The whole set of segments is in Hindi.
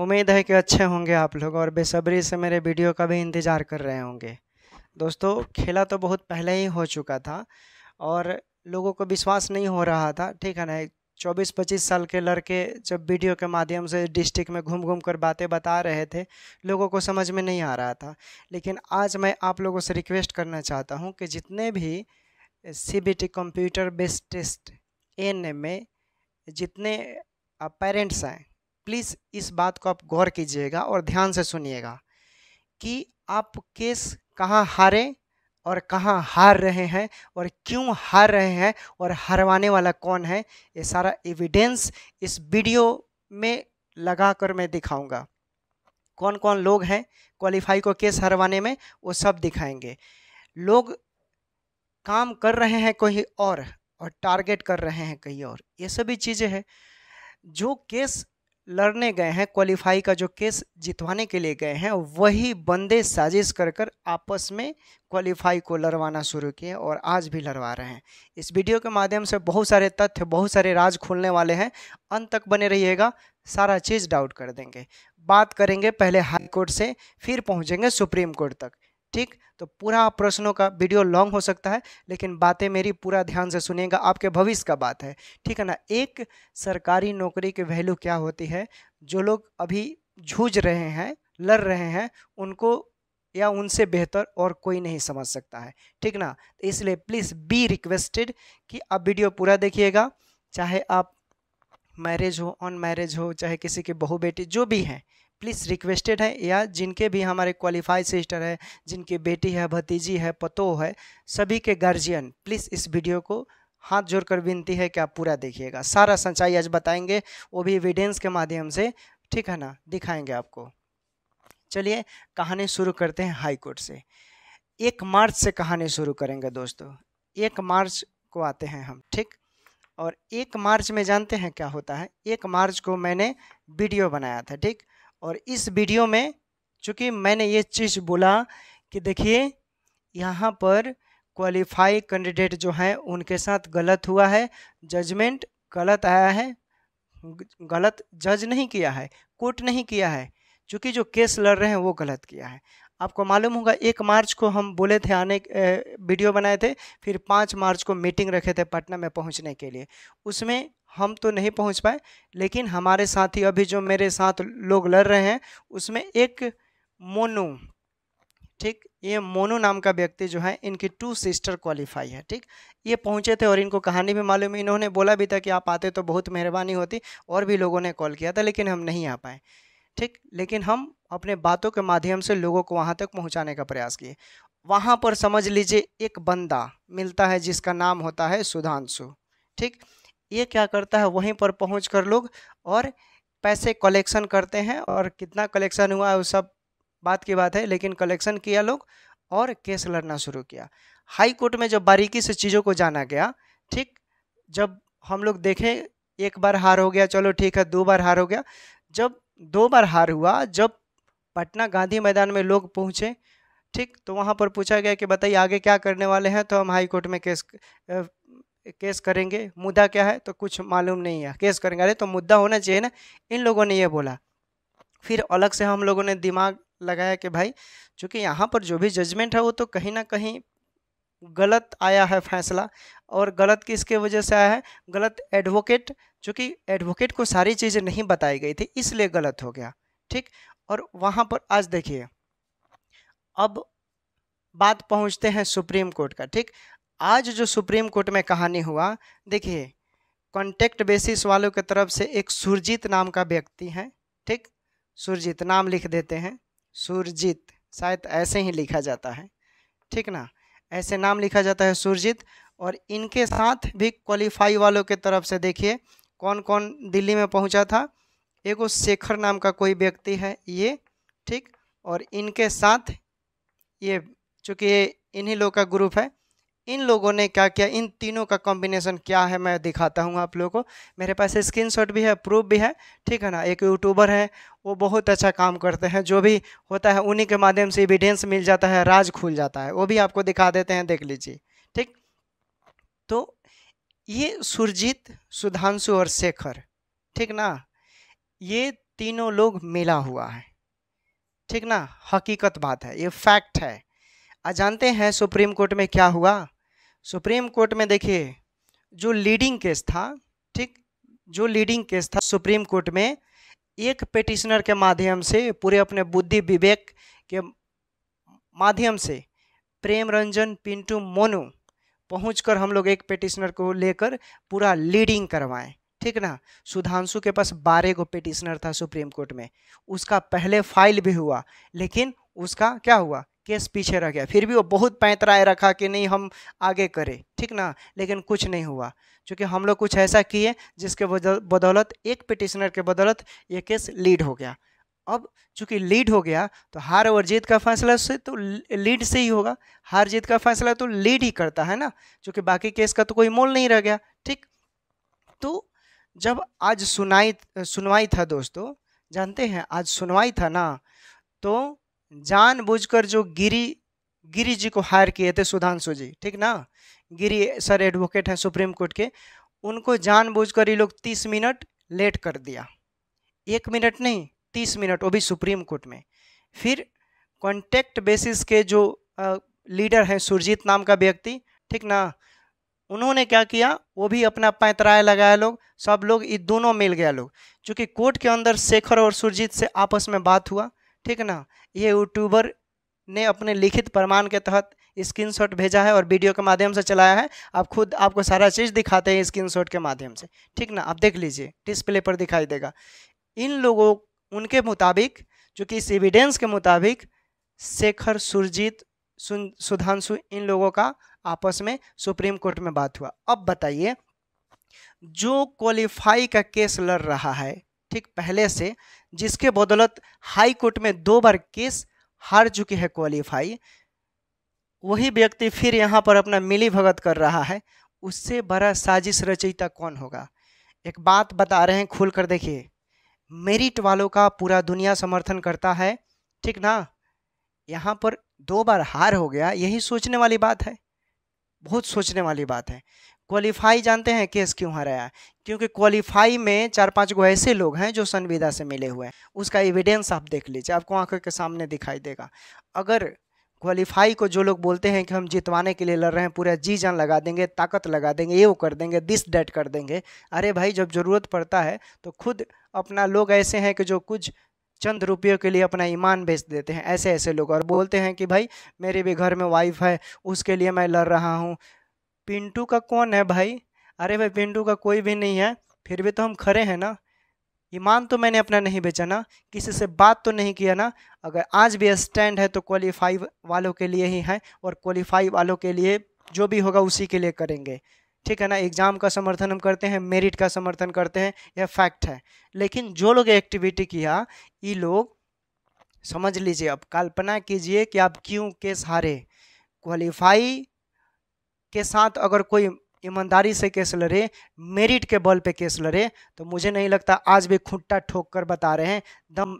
उम्मीद है कि अच्छे होंगे आप लोग और बेसब्री से मेरे वीडियो का भी इंतज़ार कर रहे होंगे दोस्तों खेला तो बहुत पहले ही हो चुका था और लोगों को विश्वास नहीं हो रहा था ठीक है ना चौबीस पच्चीस साल के लड़के जब वीडियो के माध्यम से डिस्ट्रिक्ट में घूम घूम कर बातें बता रहे थे लोगों को समझ में नहीं आ रहा था लेकिन आज मैं आप लोगों से रिक्वेस्ट करना चाहता हूँ कि जितने भी सी कंप्यूटर बेस्ड टेस्ट एन में जितने पेरेंट्स हैं प्लीज़ इस बात को आप गौर कीजिएगा और ध्यान से सुनिएगा कि आप केस कहाँ हारे और कहाँ हार रहे हैं और क्यों हार रहे हैं और हरवाने वाला कौन है ये सारा एविडेंस इस वीडियो में लगा कर मैं दिखाऊंगा कौन कौन लोग हैं क्वालिफाई को केस हरवाने में वो सब दिखाएंगे लोग काम कर रहे हैं कहीं और और टारगेट कर रहे हैं कहीं और ये सभी चीज़ें हैं जो केस लड़ने गए हैं क्वालिफाई का जो केस जितवाने के लिए गए हैं वही बंदे साजिश कर कर आपस में क्वालिफाई को लड़वाना शुरू किए और आज भी लड़वा रहे हैं इस वीडियो के माध्यम से बहुत सारे तथ्य बहुत सारे राज खोलने वाले हैं अंत तक बने रहिएगा सारा चीज़ डाउट कर देंगे बात करेंगे पहले हाई कोर्ट से फिर पहुँचेंगे सुप्रीम कोर्ट तक ठीक तो पूरा प्रश्नों का वीडियो लॉन्ग हो सकता है लेकिन बातें मेरी पूरा ध्यान से सुनेगा आपके भविष्य का बात है ठीक है ना एक सरकारी नौकरी की वैल्यू क्या होती है जो लोग अभी जूझ रहे हैं लड़ रहे हैं उनको या उनसे बेहतर और कोई नहीं समझ सकता है ठीक ना तो इसलिए प्लीज़ बी रिक्वेस्टेड कि आप वीडियो पूरा देखिएगा चाहे आप मैरिज हो ऑन मैरिज हो चाहे किसी की बहू बेटी जो भी हैं प्लीज़ रिक्वेस्टेड है या जिनके भी हमारे क्वालिफाइड सिस्टर है जिनकी बेटी है भतीजी है पतो है सभी के गार्जियन प्लीज़ इस वीडियो को हाथ जोड़कर विनती है कि आप पूरा देखिएगा सारा सच्चाई आज बताएंगे वो भी एविडेंस के माध्यम से ठीक है ना दिखाएंगे आपको चलिए कहानी शुरू करते हैं हाई कोर्ट से एक मार्च से कहानी शुरू करेंगे दोस्तों एक मार्च को आते हैं हम ठीक और एक मार्च में जानते हैं क्या होता है एक मार्च को मैंने वीडियो बनाया था ठीक और इस वीडियो में चूँकि मैंने ये चीज़ बोला कि देखिए यहाँ पर क्वालिफाई कैंडिडेट जो हैं उनके साथ गलत हुआ है जजमेंट गलत आया है गलत जज नहीं किया है कोर्ट नहीं किया है चूँकि जो केस लड़ रहे हैं वो गलत किया है आपको मालूम होगा एक मार्च को हम बोले थे आने वीडियो बनाए थे फिर पाँच मार्च को मीटिंग रखे थे पटना में पहुंचने के लिए उसमें हम तो नहीं पहुंच पाए लेकिन हमारे साथी अभी जो मेरे साथ लोग लड़ रहे हैं उसमें एक मोनू ठीक ये मोनू नाम का व्यक्ति जो है इनकी टू सिस्टर क्वालिफाई है ठीक ये पहुंचे थे और इनको कहानी भी मालूम है इन्होंने बोला भी था कि आप आते तो बहुत मेहरबानी होती और भी लोगों ने कॉल किया था लेकिन हम नहीं आ पाए ठीक लेकिन हम अपने बातों के माध्यम से लोगों को वहाँ तक पहुँचाने का प्रयास किए वहाँ पर समझ लीजिए एक बंदा मिलता है जिसका नाम होता है सुधांशु ठीक ये क्या करता है वहीं पर पहुँच कर लोग और पैसे कलेक्शन करते हैं और कितना कलेक्शन हुआ वो सब बात की बात है लेकिन कलेक्शन किया लोग और केस लड़ना शुरू किया हाई कोर्ट में जब बारीकी से चीज़ों को जाना गया ठीक जब हम लोग देखें एक बार हार हो गया चलो ठीक है दो बार हार हो गया जब दो बार हार हुआ जब पटना गांधी मैदान में लोग पहुँचे ठीक तो वहाँ पर पूछा गया कि बताइए आगे क्या करने वाले हैं तो हम हाई कोर्ट में केस केस करेंगे मुद्दा क्या है तो कुछ मालूम नहीं है केस करेंगे अरे तो मुद्दा होना चाहिए ना इन लोगों ने ये बोला फिर अलग से हम लोगों ने दिमाग लगाया कि भाई चूँकि यहाँ पर जो भी जजमेंट है वो तो कहीं ना कहीं गलत आया है फैसला और गलत किसके वजह से आया है गलत एडवोकेट चूँकि एडवोकेट को सारी चीज़ें नहीं बताई गई थी इसलिए गलत हो गया ठीक और वहाँ पर आज देखिए अब बात पहुँचते हैं सुप्रीम कोर्ट का ठीक आज जो सुप्रीम कोर्ट में कहानी हुआ देखिए कॉन्टेक्ट बेसिस वालों की तरफ से एक सुरजीत नाम का व्यक्ति है ठीक सुरजीत नाम लिख देते हैं सुरजीत शायद ऐसे ही लिखा जाता है ठीक ना ऐसे नाम लिखा जाता है सुरजीत और इनके साथ भी क्वालिफाई वालों के तरफ से देखिए कौन कौन दिल्ली में पहुंचा था एगो शेखर नाम का कोई व्यक्ति है ये ठीक और इनके साथ ये चूँकि ये इन्हीं लोग का ग्रुप है इन लोगों ने क्या किया इन तीनों का कॉम्बिनेशन क्या है मैं दिखाता हूँ आप लोगों को मेरे पास स्क्रीनशॉट भी है प्रूफ भी है ठीक है ना एक यूट्यूबर है वो बहुत अच्छा काम करते हैं जो भी होता है उन्हीं के माध्यम से एविडेंस मिल जाता है राज खुल जाता है वो भी आपको दिखा देते हैं देख लीजिए ठीक तो ये सुरजीत सुधांशु और शेखर ठीक ना ये तीनों लोग मिला हुआ है ठीक ना हकीकत बात है ये फैक्ट है आज जानते हैं सुप्रीम कोर्ट में क्या हुआ सुप्रीम कोर्ट में देखिए जो लीडिंग केस था ठीक जो लीडिंग केस था सुप्रीम कोर्ट में एक पेटिशनर के माध्यम से पूरे अपने बुद्धि विवेक के माध्यम से प्रेम रंजन पिंटू मोनू पहुंचकर हम लोग एक पेटिशनर को लेकर पूरा लीडिंग करवाएं ठीक ना सुधांशु के पास बारह को पेटिशनर था सुप्रीम कोर्ट में उसका पहले फाइल भी हुआ लेकिन उसका क्या हुआ केस पीछे रह गया फिर भी वो बहुत पैंतराए रखा कि नहीं हम आगे करें ठीक ना लेकिन कुछ नहीं हुआ क्योंकि हम लोग कुछ ऐसा किए जिसके बदौलत एक पिटिशनर के बदौलत ये केस लीड हो गया अब चूंकि लीड हो गया तो हार और जीत का फैसला से तो लीड से ही होगा हार जीत का फैसला तो लीड ही करता है ना चूंकि बाकी केस का तो कोई मोल नहीं रह गया ठीक तो जब आज सुनाई सुनवाई था दोस्तों जानते हैं आज सुनवाई था ना तो जानबूझकर जो गिरी गिरी जी को हायर किए थे सुधांशु जी ठीक ना गिरी सर एडवोकेट हैं सुप्रीम कोर्ट के उनको जानबूझकर ये लोग तीस मिनट लेट कर दिया एक मिनट नहीं तीस मिनट वो भी सुप्रीम कोर्ट में फिर कॉन्टैक्ट बेसिस के जो आ, लीडर हैं सुरजीत नाम का व्यक्ति ठीक ना उन्होंने क्या किया वो भी अपना पैंतराय लगाया लोग सब लोग ये दोनों मिल गया लोग क्योंकि कोर्ट के अंदर शेखर और सुरजीत से आपस में बात हुआ ठीक ना ये यूट्यूबर ने अपने लिखित प्रमाण के तहत स्क्रीनशॉट भेजा है और वीडियो के माध्यम से चलाया है आप खुद आपको सारा चीज़ दिखाते हैं स्क्रीनशॉट के माध्यम से ठीक ना आप देख लीजिए डिस्प्ले पर दिखाई देगा इन लोगों उनके मुताबिक जो कि इस एविडेंस के मुताबिक शेखर सुरजीत सुधांशु इन लोगों का आपस में सुप्रीम कोर्ट में बात हुआ अब बताइए जो क्वालिफाई का केस लड़ रहा है ठीक पहले से जिसके बदौलत हाई कोर्ट में दो बार केस हार चुकी है क्वालिफाई वही व्यक्ति फिर यहाँ पर अपना मिली भगत कर रहा है उससे बड़ा साजिश रचयिता कौन होगा एक बात बता रहे हैं खुलकर कर देखिए मेरिट वालों का पूरा दुनिया समर्थन करता है ठीक ना यहाँ पर दो बार हार हो गया यही सोचने वाली बात है बहुत सोचने वाली बात है क्वालिफाई जानते हैं केस क्यों हराया क्योंकि क्वालिफाई में चार पांच गो ऐसे लोग हैं जो संविदा से मिले हुए हैं उसका एविडेंस आप देख लीजिए आपको आंखों के सामने दिखाई देगा अगर क्वालिफाई को जो लोग बोलते हैं कि हम जितवाने के लिए लड़ रहे हैं पूरा जी जान लगा देंगे ताकत लगा देंगे ये वो कर देंगे दिस डेट कर देंगे अरे भाई जब ज़रूरत पड़ता है तो खुद अपना लोग ऐसे हैं कि जो कुछ चंद रुपयों के लिए अपना ईमान बेच देते हैं ऐसे ऐसे लोग और बोलते हैं कि भाई मेरे भी घर में वाइफ है उसके लिए मैं लड़ रहा हूँ पिंटू का कौन है भाई अरे भाई पिंटू का कोई भी नहीं है फिर भी तो हम खड़े हैं ना ईमान तो मैंने अपना नहीं बेचा ना किसी से बात तो नहीं किया ना अगर आज भी स्टैंड है तो क्वालिफाई वालों के लिए ही है और क्वालिफाई वालों के लिए जो भी होगा उसी के लिए करेंगे ठीक है ना एग्ज़ाम का समर्थन हम करते हैं मेरिट का समर्थन करते हैं यह फैक्ट है लेकिन जो लोग एक्टिविटी किया ये लोग समझ लीजिए अब कल्पना कीजिए कि आप क्यों केस हारे क्वालिफाई के साथ अगर कोई ईमानदारी से केस लड़े मेरिट के बल पे केस लड़े तो मुझे नहीं लगता आज भी खुट्टा ठोक कर बता रहे हैं दम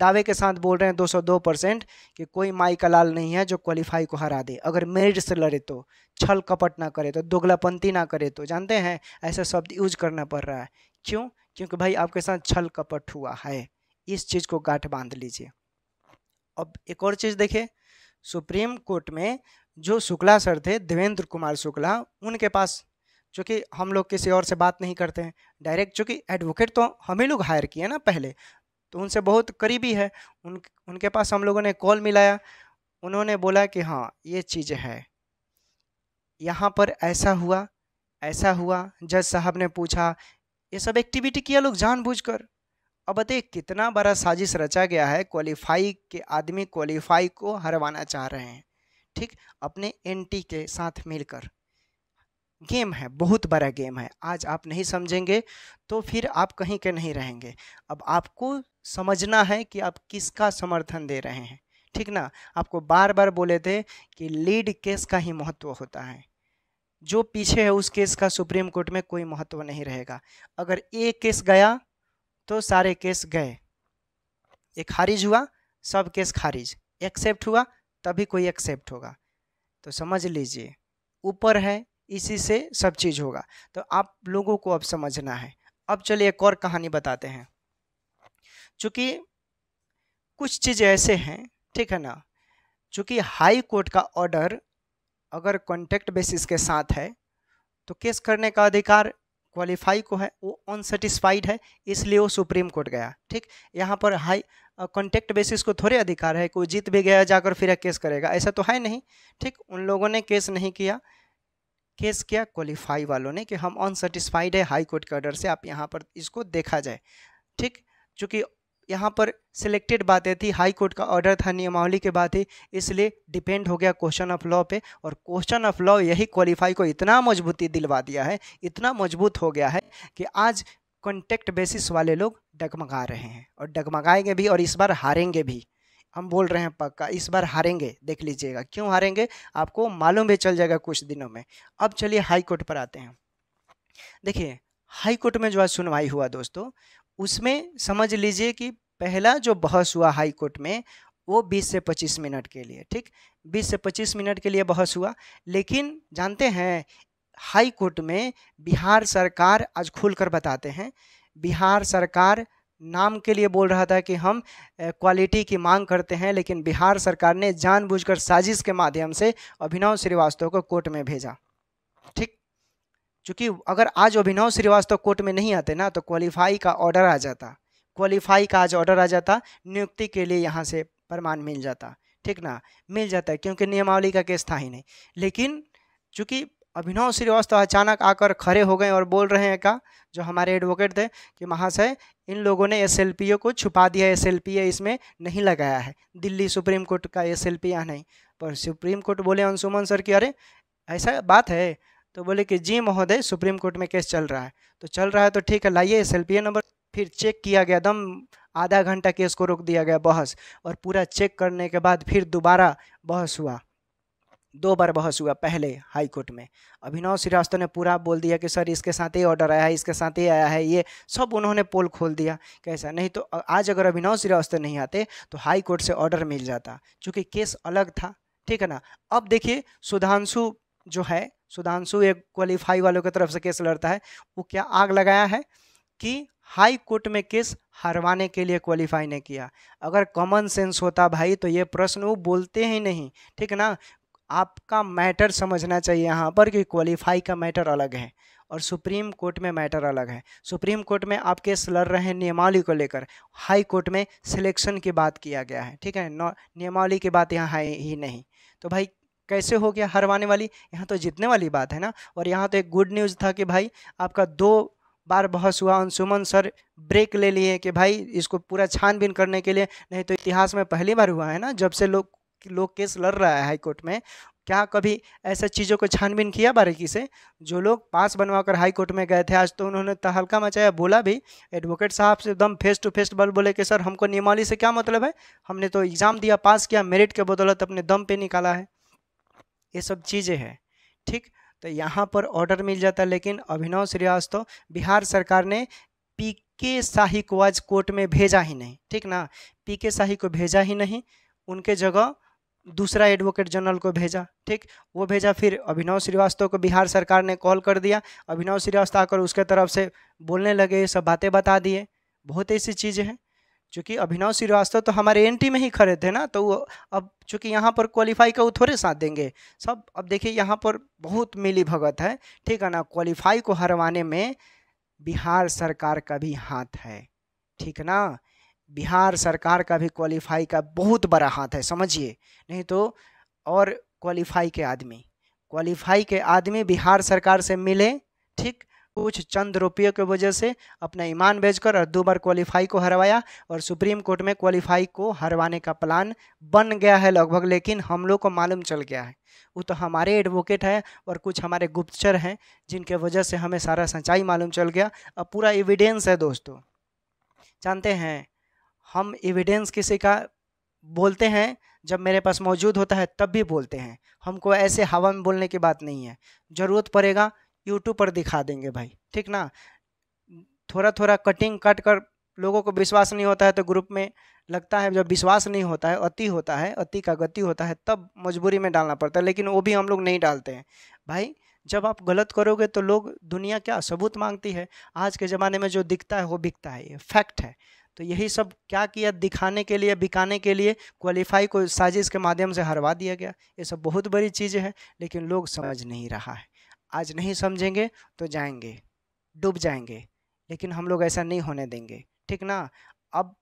दावे के साथ बोल रहे हैं 202 परसेंट कि कोई माई का लाल नहीं है जो क्वालिफाई को हरा दे अगर मेरिट से लड़े तो छल कपट ना करे तो दोगलापंती ना करे तो जानते हैं ऐसा शब्द यूज करना पड़ रहा है क्यों क्योंकि भाई आपके साथ छल कपट हुआ है इस चीज़ को गांठ बांध लीजिए अब एक और चीज़ देखें सुप्रीम कोर्ट में जो शुक्ला सर थे देवेंद्र कुमार शुक्ला उनके पास चूँकि हम लोग किसी और से बात नहीं करते हैं डायरेक्ट चूँकि एडवोकेट तो हम ही लोग हायर किए ना पहले तो उनसे बहुत करीबी है उन उनके पास हम लोगों ने कॉल मिलाया उन्होंने बोला कि हाँ ये चीज़ है यहाँ पर ऐसा हुआ ऐसा हुआ जज साहब ने पूछा ये सब एक्टिविटी किया लोग जानबूझकर अब बताइए कितना बड़ा साजिश रचा गया है क्वालिफाई के आदमी क्वालिफाई को हरवाना चाह रहे हैं ठीक अपने एंटी के साथ मिलकर गेम है बहुत बड़ा गेम है आज आप नहीं समझेंगे तो फिर आप कहीं के नहीं रहेंगे अब आपको समझना है कि आप किसका समर्थन दे रहे हैं ठीक ना आपको बार बार बोले थे कि लीड केस का ही महत्व होता है जो पीछे है उस केस का सुप्रीम कोर्ट में कोई महत्व नहीं रहेगा अगर एक केस गया तो सारे केस गए एक खारिज हुआ सब केस खारिज एक्सेप्ट हुआ तभी कोई एक्सेप्ट होगा तो समझ लीजिए ऊपर है इसी से सब चीज़ होगा तो आप लोगों को अब समझना है अब चलिए एक और कहानी बताते हैं चूँकि कुछ चीज़ ऐसे हैं ठीक है ना चूँकि हाई कोर्ट का ऑर्डर अगर कॉन्ट्रैक्ट बेसिस के साथ है तो केस करने का अधिकार क्वालिफाई को है वो अनसेटिस्फाइड है इसलिए वो सुप्रीम कोर्ट गया ठीक यहाँ पर हाई कॉन्टेक्ट बेसिस को थोड़े अधिकार है कि वो जीत भी गया जाकर फिर केस करेगा ऐसा तो है नहीं ठीक उन लोगों ने केस नहीं किया केस किया क्वालिफाई वालों ने कि हम अनसेटिस्फाइड है हाई कोर्ट के ऑर्डर से आप यहाँ पर इसको देखा जाए ठीक चूँकि यहाँ पर सिलेक्टेड बातें थी हाई कोर्ट का ऑर्डर था नियमावली के बाद ही इसलिए डिपेंड हो गया क्वेश्चन ऑफ लॉ पे और क्वेश्चन ऑफ लॉ यही क्वालिफाई को इतना मजबूती दिलवा दिया है इतना मजबूत हो गया है कि आज कॉन्टेक्ट बेसिस वाले लोग डगमगा रहे हैं और डगमगाएंगे भी और इस बार हारेंगे भी हम बोल रहे हैं पक्का इस बार हारेंगे देख लीजिएगा क्यों हारेंगे आपको मालूम भी चल जाएगा कुछ दिनों में अब चलिए हाई कोर्ट पर आते हैं देखिए हाई कोर्ट में जो आज सुनवाई हुआ दोस्तों उसमें समझ लीजिए कि पहला जो बहस हुआ हाई कोर्ट में वो 20 से 25 मिनट के लिए ठीक 20 से 25 मिनट के लिए बहस हुआ लेकिन जानते हैं हाई कोर्ट में बिहार सरकार आज खुलकर बताते हैं बिहार सरकार नाम के लिए बोल रहा था कि हम क्वालिटी की मांग करते हैं लेकिन बिहार सरकार ने जानबूझकर साजिश के माध्यम से अभिनव श्रीवास्तव को कोर्ट में भेजा ठीक चूँकि अगर आज अभिनव श्रीवास्तव कोर्ट में नहीं आते ना तो क्वालिफाई का ऑर्डर आ जाता क्वालिफाई का आज ऑर्डर आ जाता नियुक्ति के लिए यहाँ से प्रमाण मिल जाता ठीक ना मिल जाता है क्योंकि नियमावली का केस था ही नहीं लेकिन चूँकि अभिनव श्रीवास्तव अचानक आकर खड़े हो गए और बोल रहे हैं का जो हमारे एडवोकेट थे कि महाशय इन लोगों ने एस को छुपा दिया एस इसमें नहीं लगाया है दिल्ली सुप्रीम कोर्ट का एस एल नहीं पर सुप्रीम कोर्ट बोले अंशुमन सर कि अरे ऐसा बात है तो बोले कि जी महोदय सुप्रीम कोर्ट में केस चल रहा है तो चल रहा है तो ठीक है लाइए एस नंबर फिर चेक किया गया एकदम आधा घंटा केस को रोक दिया गया बहस और पूरा चेक करने के बाद फिर दोबारा बहस हुआ दो बार बहस हुआ पहले हाई कोर्ट में अभिनव श्रीवास्तव ने पूरा बोल दिया कि सर इसके साथ ही ऑर्डर आया है इसके साथ ही आया है ये सब उन्होंने पोल खोल दिया कैसा नहीं तो आज अगर अभिनव श्रीवास्तव नहीं आते तो हाई कोर्ट से ऑर्डर मिल जाता चूँकि केस अलग था ठीक है ना अब देखिए सुधांशु जो है सुधांशु एक क्वालिफाई वालों की तरफ से केस लड़ता है वो क्या आग लगाया है कि हाई कोर्ट में केस हरवाने के लिए क्वालिफाई नहीं किया अगर कॉमन सेंस होता भाई तो ये प्रश्न वो बोलते ही नहीं ठीक ना आपका मैटर समझना चाहिए यहाँ पर कि क्वालिफाई का मैटर अलग है और सुप्रीम कोर्ट में मैटर अलग है सुप्रीम कोर्ट में आप केस लड़ रहे हैं नियमावली को लेकर हाई कोर्ट में सिलेक्शन की बात किया गया है ठीक है नियमावली की बात यहाँ है ही नहीं तो भाई कैसे हो गया हरवाने वाली यहाँ तो जीतने वाली बात है ना और यहाँ तो एक गुड न्यूज़ था कि भाई आपका दो बार बहस हुआ अंशुमन सर ब्रेक ले लिए कि भाई इसको पूरा छानबीन करने के लिए नहीं तो इतिहास में पहली बार हुआ है ना जब से लोग लोग केस लड़ रहा है हाईकोर्ट में क्या कभी ऐसा चीज़ों को छानबीन किया बारीकी से जो लोग पास बनवा कर हाईकोर्ट में गए थे आज तो उन्होंने तहलका मचाया बोला भी एडवोकेट साहब से एकदम फेस टू फेस बल बोले कि सर हमको नियमावली से क्या मतलब है हमने तो एग्ज़ाम दिया पास किया मेरिट के बदौलत अपने दम पे निकाला है ये सब चीज़ें हैं ठीक तो यहाँ पर ऑर्डर मिल जाता है लेकिन अभिनव श्रीवास्तव बिहार सरकार ने पी के शाही को आज कोर्ट में भेजा ही नहीं ठीक ना पी के शाही को भेजा ही नहीं उनके जगह दूसरा एडवोकेट जनरल को भेजा ठीक वो भेजा फिर अभिनव श्रीवास्तव को बिहार सरकार ने कॉल कर दिया अभिनव श्रीवास्तव आकर उसके तरफ से बोलने लगे ये सब बातें बता दिए बहुत ऐसी चीज़ें हैं चूँकि अभिनव श्रीवास्तव तो हमारे एन में ही खड़े थे ना तो अब चूँकि यहाँ पर क्वालिफाई का वो थोड़े साथ देंगे सब अब देखिए यहाँ पर बहुत मिली भगत है ठीक है ना क्वालिफाई को हरवाने में बिहार सरकार का भी हाथ है ठीक ना बिहार सरकार का भी क्वालिफाई का बहुत बड़ा हाथ है समझिए नहीं तो और क्वालिफाई के आदमी क्वालिफाई के आदमी बिहार सरकार से मिले ठीक कुछ चंद रुपये की वजह से अपना ईमान बेचकर और दो बार क्वालिफाई को हरवाया और सुप्रीम कोर्ट में क्वालिफाई को हरवाने का प्लान बन गया है लगभग लेकिन हम लोग को मालूम चल गया है वो तो हमारे एडवोकेट हैं और कुछ हमारे गुप्तचर हैं जिनके वजह से हमें सारा सच्चाई मालूम चल गया अब पूरा एविडेंस है दोस्तों जानते हैं हम एविडेंस किसी का बोलते हैं जब मेरे पास मौजूद होता है तब भी बोलते हैं हमको ऐसे हवा में बोलने की बात नहीं है ज़रूरत पड़ेगा यूट्यूब पर दिखा देंगे भाई ठीक ना थोड़ा थोड़ा कटिंग कट कर लोगों को विश्वास नहीं होता है तो ग्रुप में लगता है जब विश्वास नहीं होता है अति होता है अति का गति होता है तब मजबूरी में डालना पड़ता है लेकिन वो भी हम लोग नहीं डालते हैं भाई जब आप गलत करोगे तो लोग दुनिया क्या सबूत मांगती है आज के ज़माने में जो दिखता है वो बिकता है ये फैक्ट है तो यही सब क्या किया दिखाने के लिए बिकाने के लिए क्वालिफाई को साजिश के माध्यम से हरवा दिया गया ये सब बहुत बड़ी चीज़ है लेकिन लोग समझ नहीं रहा है आज नहीं समझेंगे तो जाएंगे डूब जाएंगे लेकिन हम लोग ऐसा नहीं होने देंगे ठीक ना अब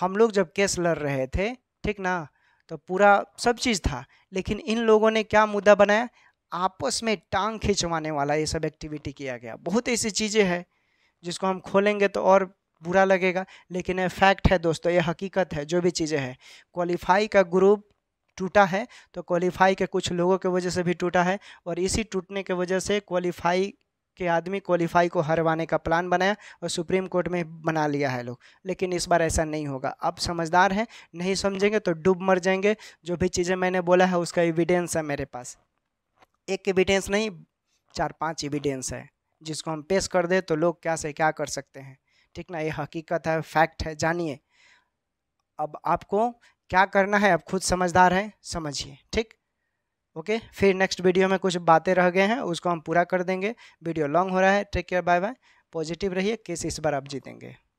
हम लोग जब केस लड़ रहे थे ठीक ना तो पूरा सब चीज़ था लेकिन इन लोगों ने क्या मुद्दा बनाया आपस में टांग खिंचवाने वाला ये सब एक्टिविटी किया गया बहुत ऐसी चीज़ें हैं जिसको हम खोलेंगे तो और बुरा लगेगा लेकिन ये फैक्ट है दोस्तों ये हकीकत है जो भी चीज़ें हैं क्वालिफाई का ग्रुप टूटा है तो क्वालिफाई के कुछ लोगों के वजह से भी टूटा है और इसी टूटने के वजह से क्वालिफाई के आदमी क्वालिफाई को हरवाने का प्लान बनाया और सुप्रीम कोर्ट में बना लिया है लोग लेकिन इस बार ऐसा नहीं होगा अब समझदार हैं नहीं समझेंगे तो डूब मर जाएंगे जो भी चीज़ें मैंने बोला है उसका एविडेंस है मेरे पास एक एविडेंस नहीं चार पांच एविडेंस है जिसको हम पेश कर दें तो लोग क्या से क्या कर सकते हैं ठीक ना ये हकीकत है फैक्ट है जानिए अब आपको क्या करना है आप खुद समझदार हैं समझिए ठीक ओके फिर नेक्स्ट वीडियो में कुछ बातें रह गए हैं उसको हम पूरा कर देंगे वीडियो लॉन्ग हो रहा है take care bye bye positive रहिए केस इस बार आप जीतेंगे